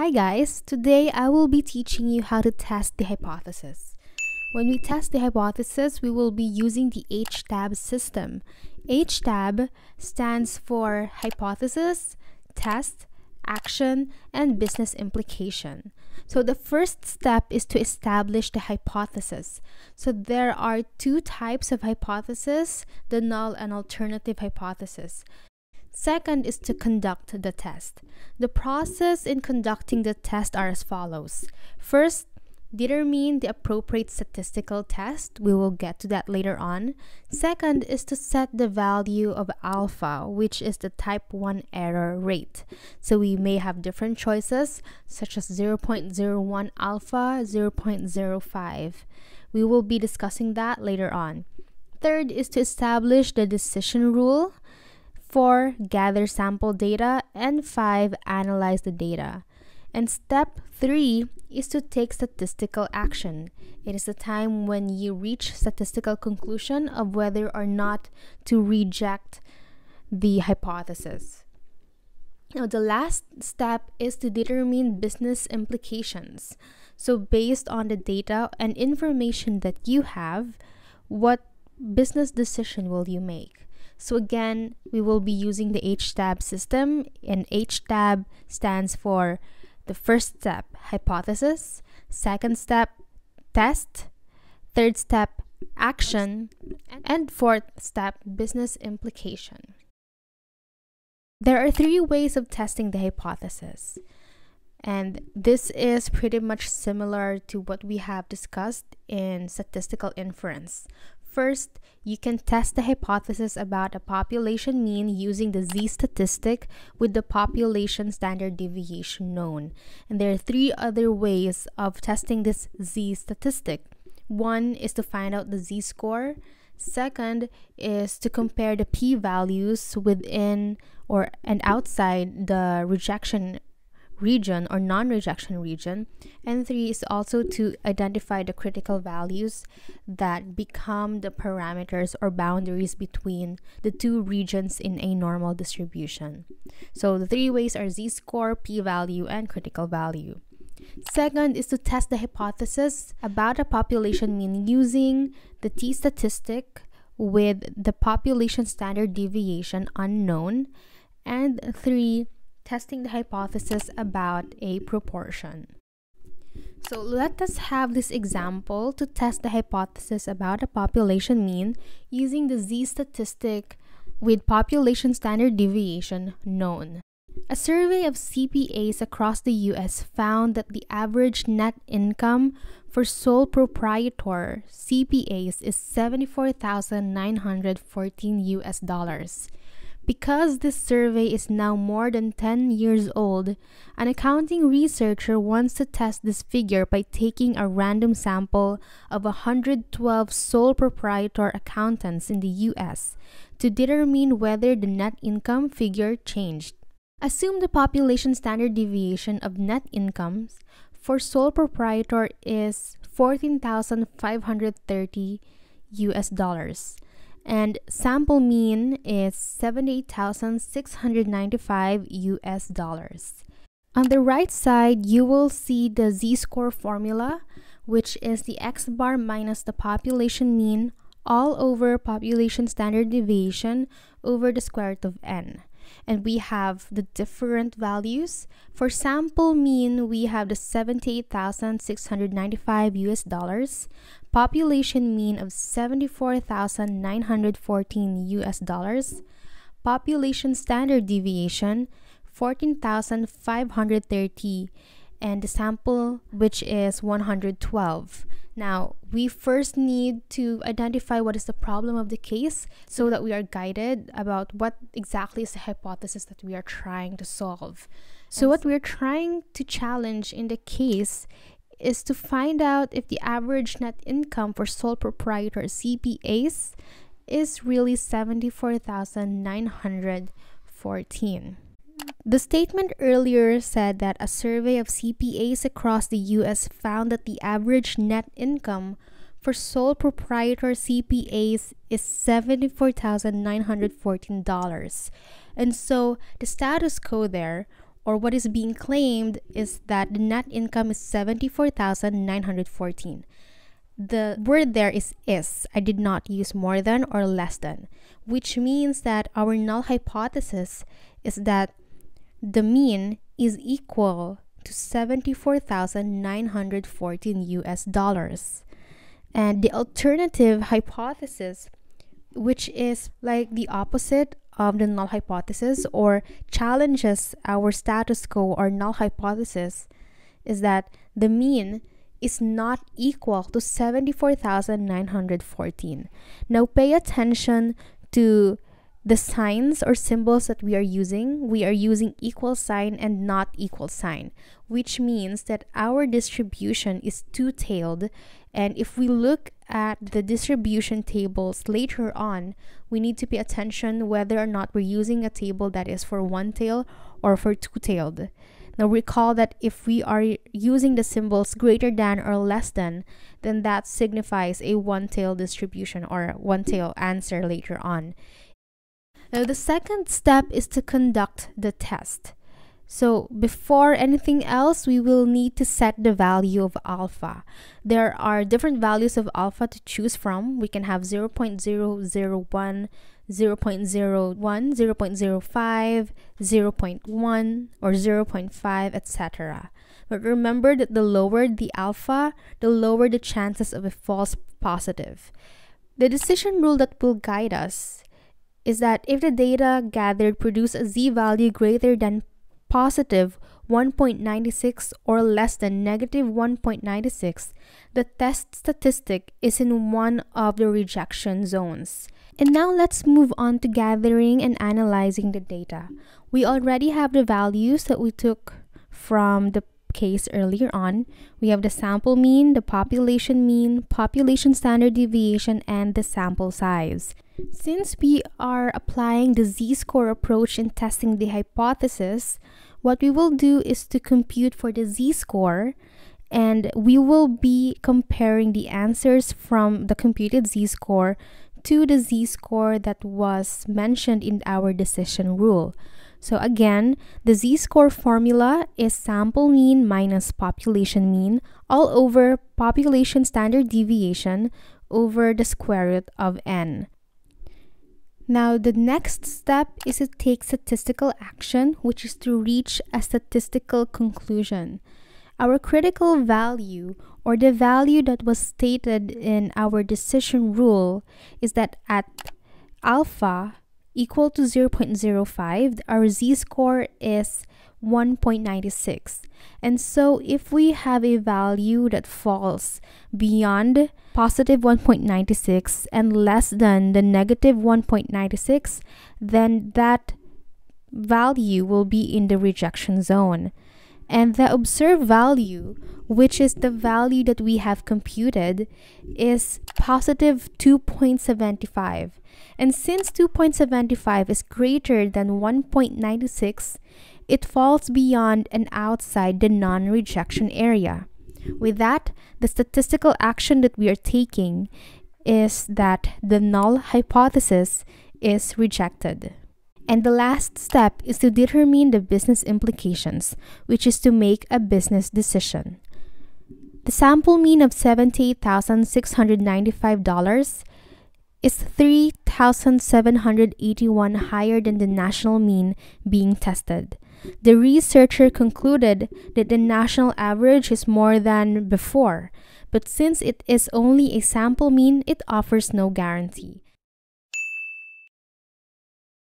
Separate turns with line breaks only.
Hi guys, today I will be teaching you how to test the hypothesis. When we test the hypothesis, we will be using the HTAB system. HTAB stands for hypothesis, test, action, and business implication. So the first step is to establish the hypothesis. So there are two types of hypothesis, the null and alternative hypothesis. Second is to conduct the test. The process in conducting the test are as follows. First, determine the appropriate statistical test. We will get to that later on. Second is to set the value of alpha, which is the type 1 error rate. So we may have different choices such as 0.01 alpha, 0.05. We will be discussing that later on. Third is to establish the decision rule. 4. Gather sample data. And 5. Analyze the data. And step 3 is to take statistical action. It is the time when you reach statistical conclusion of whether or not to reject the hypothesis. Now, the last step is to determine business implications. So, based on the data and information that you have, what business decision will you make? So again, we will be using the HTAB system and HTAB stands for the first step, hypothesis, second step, test, third step, action, and fourth step, business implication. There are three ways of testing the hypothesis. And this is pretty much similar to what we have discussed in statistical inference. First, you can test the hypothesis about a population mean using the z statistic with the population standard deviation known. And there are three other ways of testing this z statistic. One is to find out the z score, second is to compare the p values within or and outside the rejection region or non rejection region. And three is also to identify the critical values that become the parameters or boundaries between the two regions in a normal distribution. So the three ways are z score, p value, and critical value. Second is to test the hypothesis about a population mean using the t statistic with the population standard deviation unknown. And three, testing the hypothesis about a proportion. So let us have this example to test the hypothesis about a population mean using the z statistic with population standard deviation known. A survey of CPAs across the US found that the average net income for sole proprietor CPAs is 74,914 US dollars because this survey is now more than 10 years old, an accounting researcher wants to test this figure by taking a random sample of 112 sole proprietor accountants in the US to determine whether the net income figure changed. Assume the population standard deviation of net incomes for sole proprietor is 14,530 US dollars and sample mean is 78,695 US dollars. On the right side, you will see the z-score formula, which is the x-bar minus the population mean all over population standard deviation over the square root of n. And we have the different values. For sample mean, we have the 78,695 US dollars population mean of 74,914 US dollars, population standard deviation 14,530 and the sample which is 112. Now, we first need to identify what is the problem of the case so that we are guided about what exactly is the hypothesis that we are trying to solve. So, what we're trying to challenge in the case is to find out if the average net income for sole proprietor CPAs is really 74,914. The statement earlier said that a survey of CPAs across the US found that the average net income for sole proprietor CPAs is $74,914. And so the status quo there or what is being claimed is that the net income is 74,914. The word there is is. I did not use more than or less than, which means that our null hypothesis is that the mean is equal to 74,914 US dollars. And the alternative hypothesis, which is like the opposite of the null hypothesis or challenges our status quo or null hypothesis is that the mean is not equal to 74,914. Now pay attention to the signs or symbols that we are using. We are using equal sign and not equal sign, which means that our distribution is two-tailed. And if we look at the distribution tables later on, we need to pay attention whether or not we're using a table that is for one tail or for two-tailed. Now recall that if we are using the symbols greater than or less than, then that signifies a one-tail distribution or one-tail answer later on. Now the second step is to conduct the test. So before anything else, we will need to set the value of alpha. There are different values of alpha to choose from. We can have 0 0.001, 0 0.01, 0 0.05, 0.1, or 0.5, etc. But remember that the lower the alpha, the lower the chances of a false positive. The decision rule that will guide us is that if the data gathered produce a z-value greater than positive 1.96 or less than negative 1.96, the test statistic is in one of the rejection zones. And now let's move on to gathering and analyzing the data. We already have the values that we took from the case earlier on. We have the sample mean, the population mean, population standard deviation, and the sample size. Since we are applying the z-score approach in testing the hypothesis, what we will do is to compute for the z-score and we will be comparing the answers from the computed z-score to the z-score that was mentioned in our decision rule. So again, the z-score formula is sample mean minus population mean all over population standard deviation over the square root of n. Now, the next step is to take statistical action, which is to reach a statistical conclusion. Our critical value, or the value that was stated in our decision rule, is that at alpha equal to 0.05, our z score is 1.96. And so if we have a value that falls beyond positive 1.96 and less than the negative 1.96, then that value will be in the rejection zone. And the observed value, which is the value that we have computed, is positive 2.75. And since 2.75 is greater than 1.96, it falls beyond and outside the non rejection area. With that, the statistical action that we are taking is that the null hypothesis is rejected. And the last step is to determine the business implications, which is to make a business decision. The sample mean of $78,695 is 3,781 higher than the national mean being tested the researcher concluded that the national average is more than before, but since it is only a sample mean, it offers no guarantee.